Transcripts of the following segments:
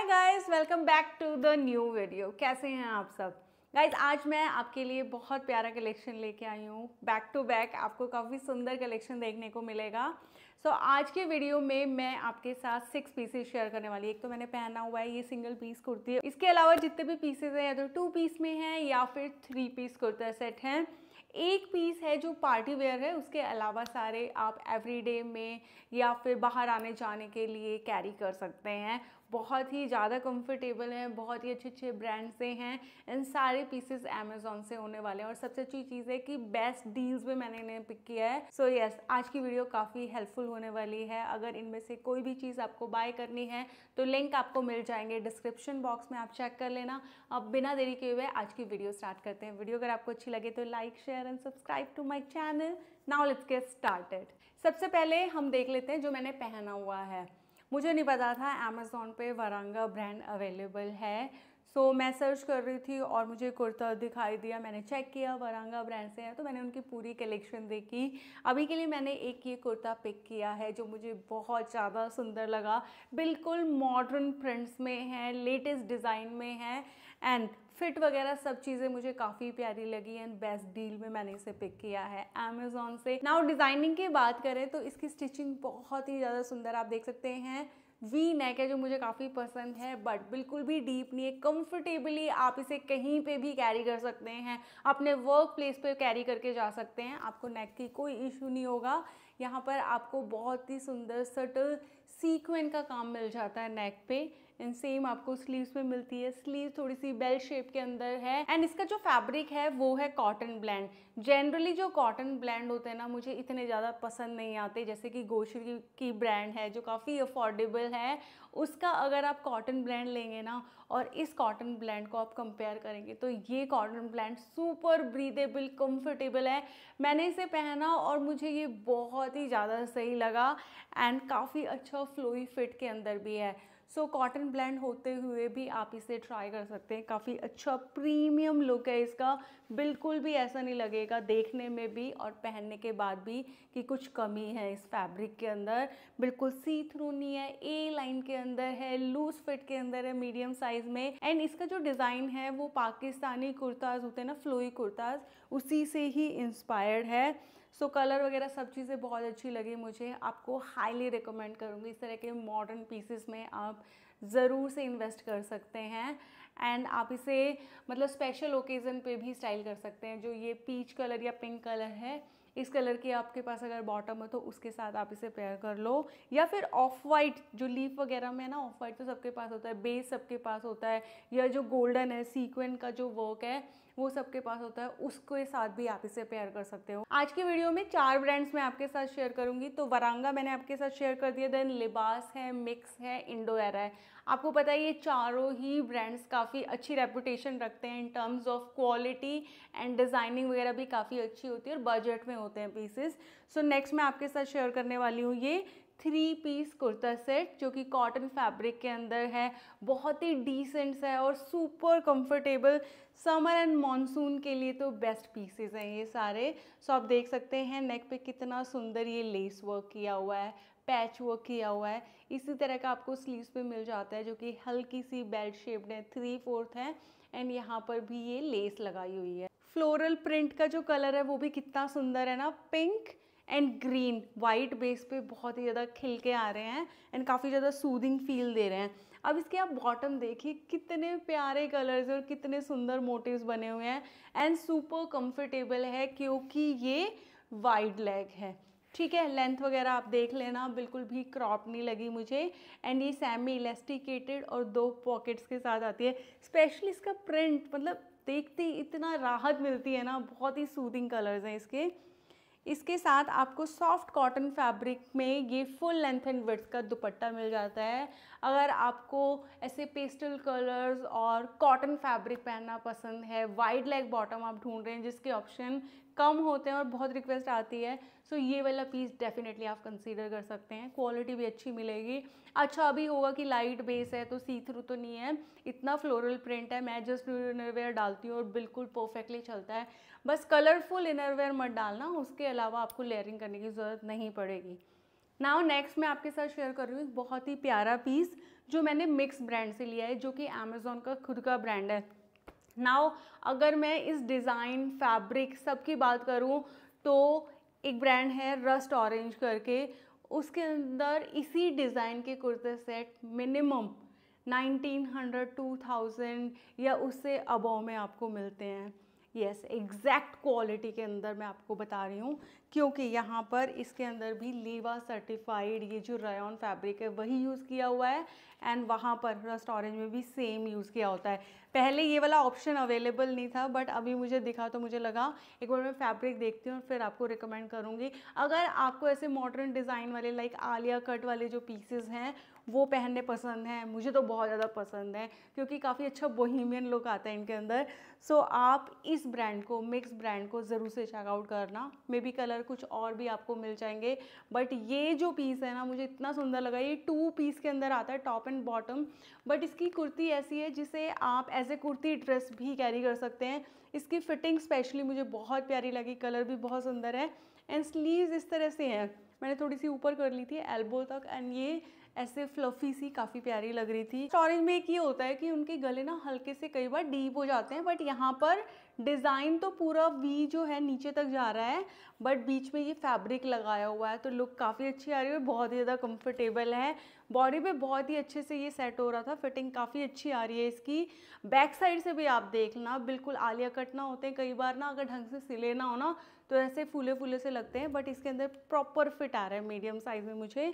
hi guys welcome back to the new video कैसे हैं आप सब गाइस आज मैं आपके लिए बहुत प्यारा कलेक्शन लेके आई हूँ बैक टू बैक आपको काफ़ी सुंदर कलेक्शन देखने को मिलेगा सो so, आज के वीडियो में मैं आपके साथ सिक्स पीसेस शेयर करने वाली एक तो मैंने पहना हुआ है ये सिंगल पीस कुर्ती है इसके अलावा जितने भी पीसेज हैं या तो टू पीस में हैं या फिर थ्री पीस कुर्ता सेट हैं एक पीस है जो पार्टी वेयर है उसके अलावा सारे आप एवरीडे में या फिर बाहर आने जाने के लिए कैरी कर सकते हैं बहुत ही ज़्यादा कंफर्टेबल हैं बहुत ही अच्छे अच्छे ब्रांड से हैं इन सारे पीसेस अमेजोन से होने वाले हैं और सबसे अच्छी चीज़ है कि बेस्ट डील्स में मैंने इन्हें पिक किया है सो so, यस yes, आज की वीडियो काफ़ी हेल्पफुल होने वाली है अगर इनमें से कोई भी चीज़ आपको बाय करनी है तो लिंक आपको मिल जाएंगे डिस्क्रिप्शन बॉक्स में आप चेक कर लेना अब बिना देरी के हुए आज की वीडियो स्टार्ट करते हैं वीडियो अगर आपको अच्छी लगे तो like share and subscribe to my channel now let's get started सबसे पहले हम देख लेते हैं जो मैंने पहना हुआ है मुझे नहीं पता था अमेज़ोन पे वरंगा ब्रांड अवेलेबल है सो so, मैं सर्च कर रही थी और मुझे कुर्ता दिखाई दिया मैंने चेक किया वरंगा ब्रांड से है तो मैंने उनकी पूरी कलेक्शन देखी अभी के लिए मैंने एक ये कुर्ता पिक किया है जो मुझे बहुत ज़्यादा सुंदर लगा बिल्कुल मॉडर्न प्रिंट्स में है लेटेस्ट डिज़ाइन में है एंड फिट वगैरह सब चीज़ें मुझे काफ़ी प्यारी लगी एंड बेस्ट डील में मैंने इसे पिक किया है अमेजोन से नाउ डिज़ाइनिंग की बात करें तो इसकी स्टिचिंग बहुत ही ज़्यादा सुंदर आप देख सकते हैं वी नेक है जो मुझे काफ़ी पसंद है बट बिल्कुल भी डीप नहीं है कंफर्टेबली आप इसे कहीं पे भी कैरी कर सकते हैं अपने वर्क प्लेस पर कैरी करके जा सकते हैं आपको नेक की कोई इशू नहीं होगा यहाँ पर आपको बहुत ही सुंदर सटल सीक्वेंट का काम मिल जाता है नेक पे एंड सेम आपको स्लीव्स में मिलती है स्लीव थोड़ी सी बेल शेप के अंदर है एंड इसका जो फैब्रिक है वो है कॉटन ब्लैंड जनरली जो कॉटन ब्लैंड होते हैं ना मुझे इतने ज़्यादा पसंद नहीं आते जैसे कि गोशरी की ब्रांड है जो काफ़ी अफोर्डेबल है उसका अगर आप कॉटन ब्लैंड लेंगे ना और इस कॉटन ब्लैंड को आप कंपेयर करेंगे तो ये cotton blend super breathable comfortable है मैंने इसे पहना और मुझे ये बहुत ही ज़्यादा सही लगा एंड काफ़ी अच्छा फ्लोई फिट के अंदर भी है सो कॉटन ब्लेंड होते हुए भी आप इसे ट्राई कर सकते हैं काफ़ी अच्छा प्रीमियम लुक है इसका बिल्कुल भी ऐसा नहीं लगेगा देखने में भी और पहनने के बाद भी कि कुछ कमी है इस फैब्रिक के अंदर बिल्कुल सी थ्रू नहीं है ए लाइन के अंदर है लूज फिट के अंदर है मीडियम साइज में एंड इसका जो डिज़ाइन है वो पाकिस्तानी कुर्ताज होते हैं ना फ्लोई कुर्ताज उसी से ही इंस्पायर्ड है सो कलर वगैरह सब चीज़ें बहुत अच्छी लगी मुझे आपको हाईली रिकमेंड करूँगी इस तरह के मॉडर्न पीसेस में आप ज़रूर से इन्वेस्ट कर सकते हैं एंड आप इसे मतलब स्पेशल ओकेज़न पे भी स्टाइल कर सकते हैं जो ये पीच कलर या पिंक कलर है इस कलर की आपके पास अगर बॉटम हो तो उसके साथ आप इसे पेयर कर लो या फिर ऑफ वाइट जो लीफ वगैरह में है ना ऑफ वाइट तो सबके पास होता है बेस सबके पास होता है या जो गोल्डन है सीक्वेंट का जो वर्क है वो सबके पास होता है उसके साथ भी आप इसे पेयर कर सकते हो आज की वीडियो में चार ब्रांड्स मैं आपके साथ शेयर करूंगी तो वरांगा मैंने आपके साथ शेयर कर दिया देन लिबास है मिक्स है इंडो एरा है आपको पता है ये चारों ही ब्रांड्स काफ़ी अच्छी रेपुटेशन रखते हैं in terms of quality and designing वगैरह भी काफ़ी अच्छी होती है और बजट में होते हैं पीसेस सो नेक्स्ट मैं आपके साथ शेयर करने वाली हूँ ये थ्री पीस कुर्ता सेट जो कि कॉटन फैब्रिक के अंदर है बहुत ही डिसेंट सा है और super comfortable summer and monsoon के लिए तो बेस्ट पीसेस हैं ये सारे सो आप देख सकते हैं नेक पे कितना सुंदर ये लेस वर्क किया हुआ है पैच वर्क किया हुआ है इसी तरह का आपको स्लीव्स पे मिल जाता है जो कि हल्की सी बेल्ट शेप्ड है थ्री फोर्थ है एंड यहाँ पर भी ये लेस लगाई हुई है फ्लोरल प्रिंट का जो कलर है वो भी कितना सुंदर है ना pink and green white base पे बहुत ही ज़्यादा खिल के आ रहे हैं एंड काफ़ी ज़्यादा सूदिंग फील दे रहे हैं अब इसके आप बॉटम देखिए कितने प्यारे कलर्स और कितने सुंदर मोटिव्स बने हुए हैं एंड सुपर कंफर्टेबल है क्योंकि ये वाइड लेग है ठीक है लेंथ वगैरह आप देख लेना बिल्कुल भी क्रॉप नहीं लगी मुझे एंड ये सेमी इलेस्टिकेटेड और दो पॉकेट्स के साथ आती है स्पेशली इसका प्रिंट मतलब देखते ही इतना राहत मिलती है ना बहुत ही सूदिंग कलर्स हैं इसके इसके साथ आपको सॉफ्ट कॉटन फैब्रिक में ये फुल लेंथ एंड वर्थ का दुपट्टा मिल जाता है अगर आपको ऐसे पेस्टल कलर्स और कॉटन फैब्रिक पहनना पसंद है वाइड लेग बॉटम आप ढूंढ रहे हैं जिसके ऑप्शन कम होते हैं और बहुत रिक्वेस्ट आती है सो so, ये वाला पीस डेफिनेटली आप कंसीडर कर सकते हैं क्वालिटी भी अच्छी मिलेगी अच्छा अभी होगा कि लाइट बेस है तो सी थ्रू तो नहीं है इतना फ्लोरल प्रिंट है मैं जस्ट इनरवेयर डालती हूँ और बिल्कुल परफेक्टली चलता है बस कलरफुल इनरवेयर मत डालना उसके अलावा आपको लेयरिंग करने की ज़रूरत नहीं पड़ेगी नाउ नेक्स्ट मैं आपके साथ शेयर कर रही हूँ बहुत ही प्यारा पीस जो मैंने मिक्स ब्रांड से लिया है जो कि अमेज़ोन का खुद का ब्रांड है नाउ अगर मैं इस डिज़ाइन फैब्रिक सब की बात करूँ तो एक ब्रांड है रस्ट ऑरेंज करके उसके अंदर इसी डिज़ाइन के कुर्ते सेट मिनिमम 1900 2000 या उससे अबव में आपको मिलते हैं यस एग्जैक्ट क्वालिटी के अंदर मैं आपको बता रही हूँ क्योंकि यहाँ पर इसके अंदर भी लेवा सर्टिफाइड ये जो रयॉन फैब्रिक है वही यूज़ किया हुआ है एंड वहाँ पर रस्ट ऑरेंज में भी सेम यूज़ किया होता है पहले ये वाला ऑप्शन अवेलेबल नहीं था बट अभी मुझे दिखा तो मुझे लगा एक बार मैं फैब्रिक देखती हूँ फिर आपको रिकमेंड करूँगी अगर आपको ऐसे मॉडर्न डिज़ाइन वाले लाइक आलिया कट वाले जो पीसेज हैं वो पहनने पसंद हैं मुझे तो बहुत ज़्यादा पसंद है क्योंकि काफ़ी अच्छा बोहिमियन लुक आता है इनके अंदर सो आप इस ब्रांड को मिक्स ब्रांड को ज़रूर से चेकआउट करना मे बी कलर अंदर कुछ और भी आपको मिल जाएंगे बट ये जो पीस है ना मुझे इतना सुंदर लगा ये टू पीस के अंदर आता है टॉप एंड बॉटम बट इसकी कुर्ती ऐसी है जिसे आप एज ए कुर्ती ड्रेस भी कैरी कर सकते हैं इसकी फिटिंग स्पेशली मुझे बहुत प्यारी लगी कलर भी बहुत सुंदर है एंड स्लीव इस तरह से हैं मैंने थोड़ी सी ऊपर कर ली थी एल्बो तक एंड ये ऐसे फ्लफी सी काफ़ी प्यारी लग रही थी स्टोरेज में एक ये होता है कि उनके गले ना हल्के से कई बार डीप हो जाते हैं बट यहाँ पर डिज़ाइन तो पूरा वी जो है नीचे तक जा रहा है बट बीच में ये फैब्रिक लगाया हुआ है तो लुक काफ़ी अच्छी आ रही है और बहुत ही ज़्यादा कंफर्टेबल है बॉडी पे बहुत ही अच्छे से ये सेट हो रहा था फिटिंग काफ़ी अच्छी आ रही है इसकी बैक साइड से भी आप देखना बिल्कुल आलिया कट ना होते हैं कई बार ना अगर ढंग से सिले ना हो ना तो ऐसे फूले फूले से लगते हैं बट इसके अंदर प्रॉपर फिट आ रहा है मीडियम साइज़ में मुझे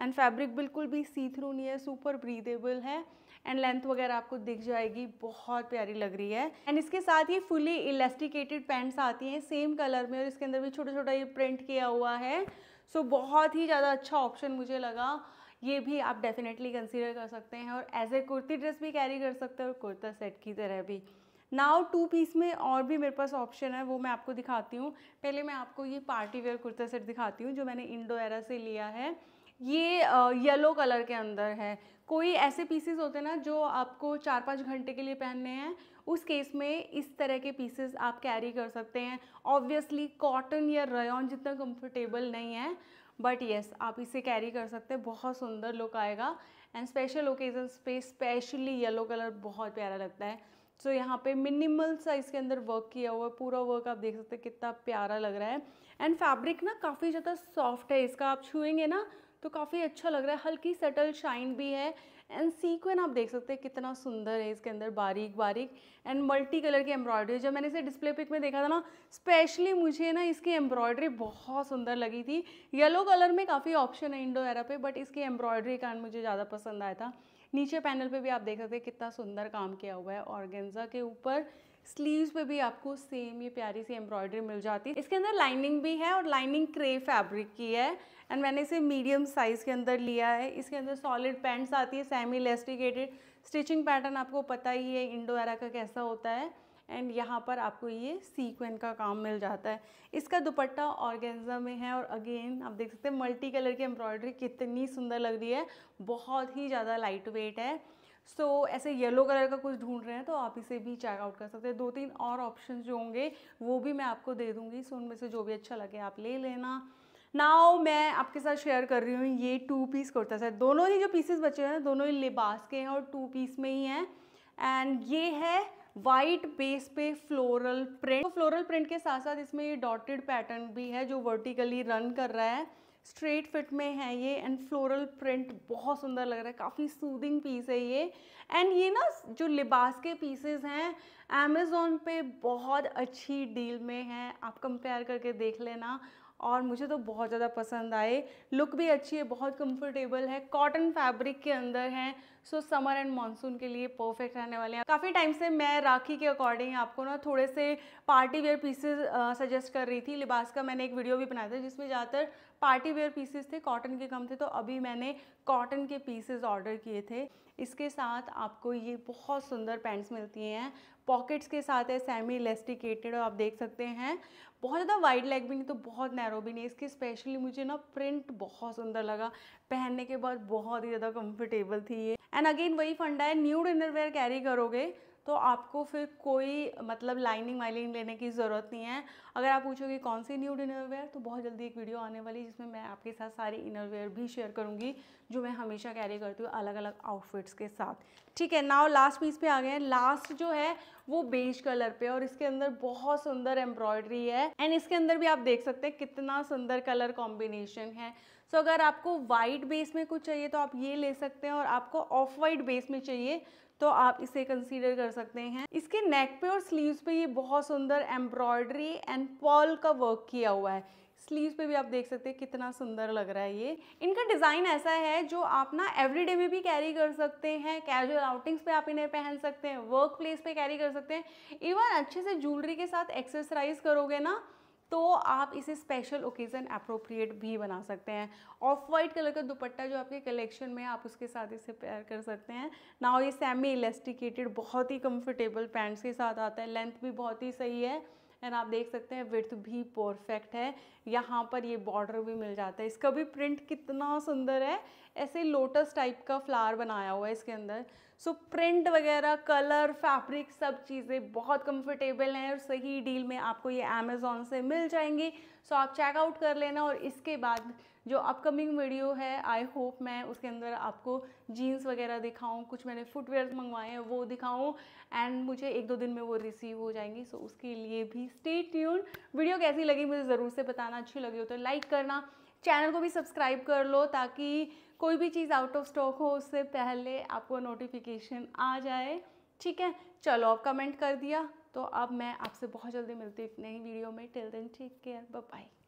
एंड फैब्रिक बिल्कुल भी सी थ्रू नहीं है सुपर ब्रीदेबल है एंड लेंथ वगैरह आपको दिख जाएगी बहुत प्यारी लग रही है एंड इसके साथ ही फुली इलास्टिकेटेड पैंट्स आती हैं सेम कलर में और इसके अंदर भी छोटा छोटा ये प्रिंट किया हुआ है सो so, बहुत ही ज़्यादा अच्छा ऑप्शन मुझे लगा ये भी आप डेफिनेटली कंसीडर कर सकते हैं और एज ए कुर्ती ड्रेस भी कैरी कर सकते हैं और कुर्ता सेट की तरह भी नाउ टू पीस में और भी मेरे पास ऑप्शन है वो मैं आपको दिखाती हूँ पहले मैं आपको ये पार्टी वेयर कुर्ता सेट दिखाती हूँ जो मैंने एरा से लिया है ये येलो कलर के अंदर है कोई ऐसे पीसेस होते हैं ना जो आपको चार पाँच घंटे के लिए पहनने हैं उस केस में इस तरह के पीसेस आप कैरी कर सकते हैं ऑब्वियसली कॉटन या रयॉन जितना कंफर्टेबल नहीं है बट येस आप इसे कैरी कर सकते हैं बहुत सुंदर लुक आएगा एंड स्पेशल ओकेजन पे स्पेशली येलो कलर बहुत प्यारा लगता है सो so, यहाँ पे मिनिमल साइज़ के अंदर वर्क किया हुआ है पूरा वर्क आप देख सकते हैं कितना प्यारा लग रहा है एंड फैब्रिक ना काफ़ी ज़्यादा सॉफ्ट है इसका आप छूएंगे ना तो काफ़ी अच्छा लग रहा है हल्की सटल शाइन भी है एंड सीक्वेंस आप देख सकते हैं कितना सुंदर है इसके अंदर बारीक बारीक एंड मल्टी कलर की एम्ब्रॉयडरी जब मैंने इसे डिस्प्ले पिक में देखा था ना स्पेशली मुझे ना इसकी एम्ब्रॉयडरी बहुत सुंदर लगी थी येलो कलर में काफ़ी ऑप्शन है इंडो एरा पे बट इसकी एम्ब्रॉयडरी कारण मुझे ज़्यादा पसंद आया था नीचे पैनल पे भी आप देख सकते हैं कितना सुंदर काम किया हुआ है ऑर्गेन्जा के ऊपर स्लीव्स पे भी आपको सेम ये प्यारी सी एम्ब्रॉयडरी मिल जाती है इसके अंदर लाइनिंग भी है और लाइनिंग क्रे फैब्रिक की है एंड मैंने इसे मीडियम साइज़ के अंदर लिया है इसके अंदर सॉलिड पैंट्स आती है सेमी इलेस्टिकेटेड स्टिचिंग पैटर्न आपको पता ही है इंडो एरा का कैसा होता है एंड यहाँ पर आपको ये सीक्वेंट का काम मिल जाता है इसका दुपट्टा ऑर्गेन्जा में है और अगेन आप देख सकते हैं मल्टी कलर की एम्ब्रॉयडरी कितनी सुंदर लग रही है बहुत ही ज़्यादा लाइट वेट है सो so, ऐसे येलो कलर का कुछ ढूंढ रहे हैं तो आप इसे भी चेकआउट कर सकते हैं दो तीन और ऑप्शन जो होंगे वो भी मैं आपको दे दूंगी सो उनमें से जो भी अच्छा लगे आप ले लेना नाउ मैं आपके साथ शेयर कर रही हूँ ये टू पीस कुर्ता सेट दोनों ही जो पीसेस बचे हैं दोनों ही लिबास के हैं और टू पीस में ही हैं एंड ये है वाइट बेस पे फ्लोरल प्रिंट तो फ्लोरल प्रिंट के साथ साथ इसमें ये डॉटेड पैटर्न भी है जो वर्टिकली रन कर रहा है स्ट्रेट फिट में है ये एंड फ्लोरल प्रिंट बहुत सुंदर लग रहा है काफ़ी सूदिंग पीस है ये एंड ये ना जो लिबास के पीसेस हैं अमेज़ोन पे बहुत अच्छी डील में हैं आप कंपेयर करके देख लेना और मुझे तो बहुत ज़्यादा पसंद आए लुक भी अच्छी है बहुत कंफर्टेबल है कॉटन फैब्रिक के अंदर है सो समर एंड मानसून के लिए परफेक्ट रहने वाले हैं काफ़ी टाइम से मैं राखी के अकॉर्डिंग आपको ना थोड़े से पार्टी वेयर पीसेज सजेस्ट कर रही थी लिबास का मैंने एक वीडियो भी बनाया था जिसमें ज़्यादातर पार्टी वेयर पीसेस थे कॉटन के कम थे तो अभी मैंने कॉटन के पीसेस ऑर्डर किए थे इसके साथ आपको ये बहुत सुंदर पैंट्स मिलती हैं पॉकेट्स के साथ है सेमी इलेस्टिकेटेड और आप देख सकते हैं बहुत ज़्यादा वाइड लेग भी नहीं तो बहुत नैरो भी नहीं इसकी स्पेशली मुझे ना प्रिंट बहुत सुंदर लगा पहनने के बाद बहुत ही ज़्यादा कंफर्टेबल थी ये एंड अगेन वही फंडा है न्यू इनरवेयर कैरी करोगे तो आपको फिर कोई मतलब लाइनिंग वाइनिंग लेने की ज़रूरत नहीं है अगर आप पूछोगे कौन सी न्यूड इनरवेयर तो बहुत जल्दी एक वीडियो आने वाली जिसमें मैं आपके साथ सारी इनरवेयर भी शेयर करूँगी जो मैं हमेशा कैरी करती हूँ अलग अलग आउटफिट्स के साथ ठीक है नाव लास्ट पीस पे आ गए हैं लास्ट जो है वो बेज कलर पे और इसके अंदर बहुत सुंदर एम्ब्रॉयडरी है एंड इसके अंदर भी आप देख सकते हैं कितना सुंदर कलर कॉम्बिनेशन है सो so, अगर आपको वाइट बेस में कुछ चाहिए तो आप ये ले सकते हैं और आपको ऑफ वाइट बेस में चाहिए तो आप इसे कंसीडर कर सकते हैं इसके नेक पे और स्लीव्स पे ये बहुत सुंदर एम्ब्रॉयडरी एंड पॉल का वर्क किया हुआ है स्लीव्स पे भी आप देख सकते हैं कितना सुंदर लग रहा है ये इनका डिज़ाइन ऐसा है जो आप ना एवरीडे में भी कैरी कर सकते हैं कैजुअल आउटिंग्स पे आप इन्हें पहन सकते हैं वर्क प्लेस पर कैरी कर सकते हैं इवन अच्छे से ज्वेलरी के साथ एक्सरसाइज करोगे ना तो आप इसे स्पेशल ओकेज़न अप्रोप्रिएट भी बना सकते हैं ऑफ वाइट कलर का दुपट्टा जो आपके कलेक्शन में आप उसके साथ इसे पेयर कर सकते हैं ना ये सेमी इलेस्टिकेटेड बहुत ही कंफर्टेबल पैंट्स के साथ आता है लेंथ भी बहुत ही सही है एंड आप देख सकते हैं विथ भी परफेक्ट है यहाँ पर ये बॉर्डर भी मिल जाता है इसका भी प्रिंट कितना सुंदर है ऐसे लोटस टाइप का फ्लावर बनाया हुआ है इसके अंदर सो so, प्रिंट वगैरह कलर फैब्रिक सब चीज़ें बहुत कंफर्टेबल हैं और सही डील में आपको ये अमेज़ोन से मिल जाएंगी सो so, आप चेकआउट कर लेना और इसके बाद जो अपकमिंग वीडियो है आई होप मैं उसके अंदर आपको जीन्स वगैरह दिखाऊँ कुछ मैंने फुटवेयर मंगवाए हैं वो दिखाऊँ एंड मुझे एक दो दिन में वो रिसीव हो जाएंगी सो उसके लिए भी स्टे ट्यून वीडियो कैसी लगी मुझे ज़रूर से बताना अच्छी लगी हो तो लाइक करना चैनल को भी सब्सक्राइब कर लो ताकि कोई भी चीज़ आउट ऑफ स्टॉक हो उससे पहले आपको नोटिफिकेशन आ जाए ठीक है चलो अब कमेंट कर दिया तो अब मैं आपसे बहुत जल्दी मिलती हूँ नई वीडियो में till then take care bye